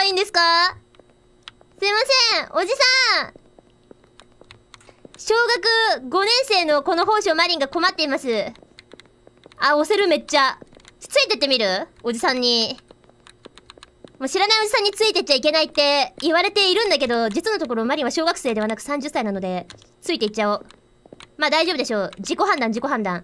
ばいいんですかすいません、おじさん小学5年生のこの本性マリンが困っています。あ、押せるめっちゃ。ついてってみるおじさんに。もう知らないおじさんについてっちゃいけないって言われているんだけど、実のところマリンは小学生ではなく30歳なので、ついていっちゃおう。まあ大丈夫でしょう。自己判断、自己判断。